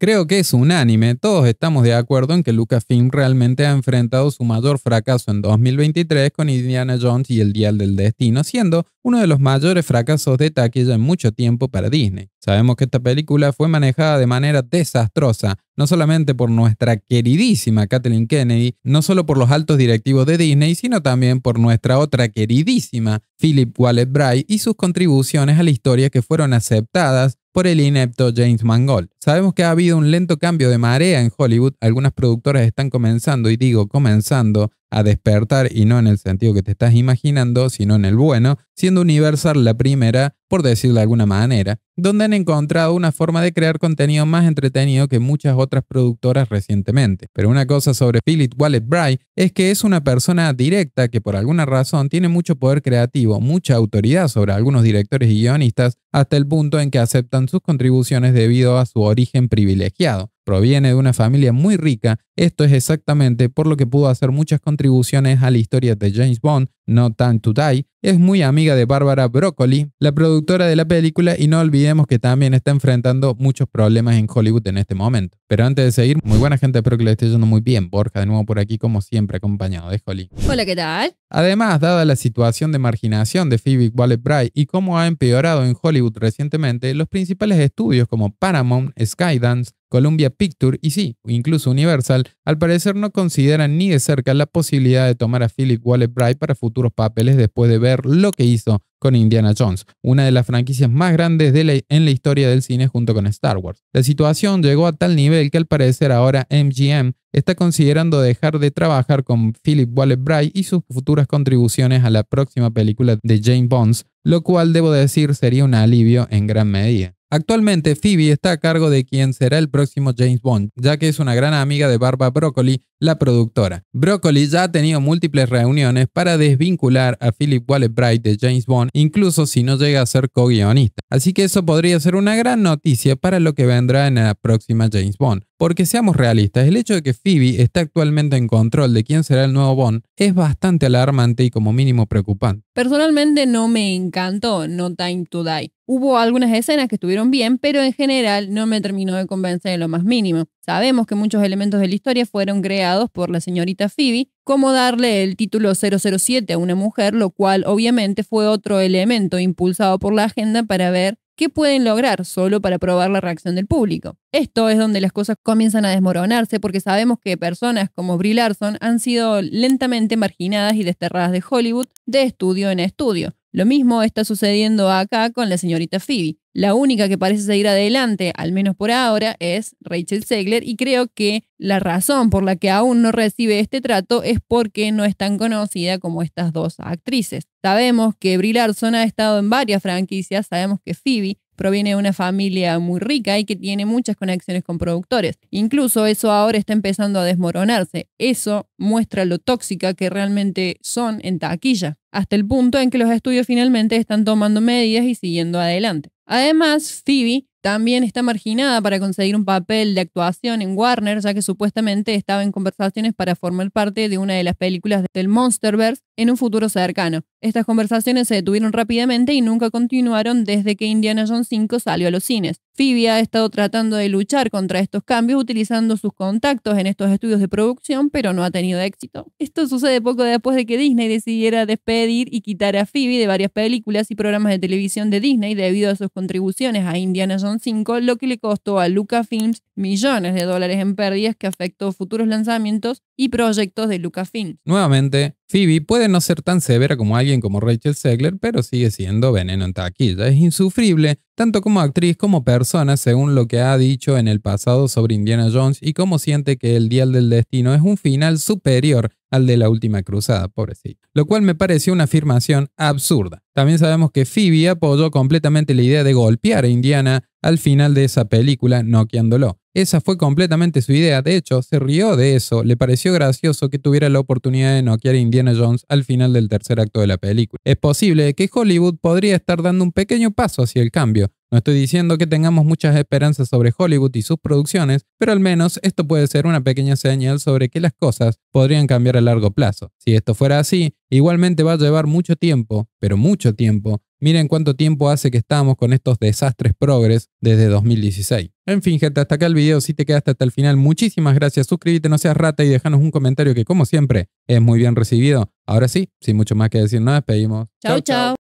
Creo que es unánime, todos estamos de acuerdo en que Lucasfilm realmente ha enfrentado su mayor fracaso en 2023 con Indiana Jones y El Dial del Destino, siendo uno de los mayores fracasos de taquilla en mucho tiempo para Disney. Sabemos que esta película fue manejada de manera desastrosa, no solamente por nuestra queridísima Kathleen Kennedy, no solo por los altos directivos de Disney, sino también por nuestra otra queridísima Philip Wallet Bright y sus contribuciones a la historia que fueron aceptadas por el inepto James Mangold. Sabemos que ha habido un lento cambio de marea en Hollywood, algunas productoras están comenzando, y digo comenzando, a despertar y no en el sentido que te estás imaginando, sino en el bueno, siendo Universal la primera, por decirlo de alguna manera, donde han encontrado una forma de crear contenido más entretenido que muchas otras productoras recientemente. Pero una cosa sobre Philip Wallet Bry es que es una persona directa que por alguna razón tiene mucho poder creativo, mucha autoridad sobre algunos directores y guionistas, hasta el punto en que aceptan sus contribuciones debido a su origen privilegiado. Proviene de una familia muy rica, esto es exactamente por lo que pudo hacer muchas contribuciones a la historia de James Bond, no Time to Die, es muy amiga de Bárbara Broccoli, la productora de la película, y no olvidemos que también está enfrentando muchos problemas en Hollywood en este momento. Pero antes de seguir, muy buena gente, espero que le esté yendo muy bien. Borja, de nuevo por aquí, como siempre, acompañado de Holly. Hola, ¿qué tal? Además, dada la situación de marginación de Phoebe waller Bright y cómo ha empeorado en Hollywood recientemente, los principales estudios como Paramount, Skydance, Columbia Picture y sí, incluso Universal, al parecer no consideran ni de cerca la posibilidad de tomar a Philip waller Bright para futuros papeles después de ver lo que hizo con Indiana Jones, una de las franquicias más grandes de en la historia del cine junto con Star Wars. La situación llegó a tal nivel que al parecer ahora MGM está considerando dejar de trabajar con Philip Wallet Bright y sus futuras contribuciones a la próxima película de Jane Bonds, lo cual debo decir sería un alivio en gran medida. Actualmente Phoebe está a cargo de quien será el próximo James Bond, ya que es una gran amiga de Barbara Broccoli, la productora. Broccoli ya ha tenido múltiples reuniones para desvincular a Philip Wallet Bright de James Bond, incluso si no llega a ser co-guionista. Así que eso podría ser una gran noticia para lo que vendrá en la próxima James Bond. Porque seamos realistas, el hecho de que Phoebe está actualmente en control de quién será el nuevo Bond es bastante alarmante y como mínimo preocupante. Personalmente no me encantó No Time to Die. Hubo algunas escenas que estuvieron bien, pero en general no me terminó de convencer en lo más mínimo. Sabemos que muchos elementos de la historia fueron creados por la señorita Phoebe, como darle el título 007 a una mujer, lo cual obviamente fue otro elemento impulsado por la agenda para ver ¿Qué pueden lograr? Solo para probar la reacción del público. Esto es donde las cosas comienzan a desmoronarse porque sabemos que personas como Brie Larson han sido lentamente marginadas y desterradas de Hollywood de estudio en estudio. Lo mismo está sucediendo acá con la señorita Phoebe. La única que parece seguir adelante, al menos por ahora, es Rachel Segler y creo que la razón por la que aún no recibe este trato es porque no es tan conocida como estas dos actrices. Sabemos que Brie Larson ha estado en varias franquicias, sabemos que Phoebe proviene de una familia muy rica y que tiene muchas conexiones con productores. Incluso eso ahora está empezando a desmoronarse. Eso muestra lo tóxica que realmente son en taquilla, hasta el punto en que los estudios finalmente están tomando medidas y siguiendo adelante. Además, Phoebe también está marginada para conseguir un papel de actuación en Warner, ya que supuestamente estaba en conversaciones para formar parte de una de las películas del Monsterverse en un futuro cercano. Estas conversaciones se detuvieron rápidamente y nunca continuaron desde que Indiana Jones 5 salió a los cines. Phoebe ha estado tratando de luchar contra estos cambios utilizando sus contactos en estos estudios de producción, pero no ha tenido éxito. Esto sucede poco después de que Disney decidiera despedir y quitar a Phoebe de varias películas y programas de televisión de Disney debido a sus contribuciones a Indiana Jones 5, lo que le costó a Films millones de dólares en pérdidas que afectó futuros lanzamientos y proyectos de Lucasfilm. Nuevamente, Phoebe puede no ser tan severa como alguien como Rachel Segler, pero sigue siendo veneno en taquilla. Es insufrible, tanto como actriz como persona, según lo que ha dicho en el pasado sobre Indiana Jones y cómo siente que el Dial del Destino es un final superior al de la última cruzada, pobrecito. Lo cual me pareció una afirmación absurda. También sabemos que Phoebe apoyó completamente la idea de golpear a Indiana al final de esa película, noqueándolo. Esa fue completamente su idea, de hecho, se rió de eso, le pareció gracioso que tuviera la oportunidad de noquear a Indiana Jones al final del tercer acto de la película. Es posible que Hollywood podría estar dando un pequeño paso hacia el cambio, no estoy diciendo que tengamos muchas esperanzas sobre Hollywood y sus producciones, pero al menos esto puede ser una pequeña señal sobre que las cosas podrían cambiar a largo plazo. Si esto fuera así, igualmente va a llevar mucho tiempo, pero mucho tiempo. Miren cuánto tiempo hace que estamos con estos desastres progres desde 2016. En fin, gente, hasta acá el video. Si te quedaste hasta el final, muchísimas gracias. Suscríbete, no seas rata y déjanos un comentario que, como siempre, es muy bien recibido. Ahora sí, sin mucho más que decir, nos despedimos. Chao, chao.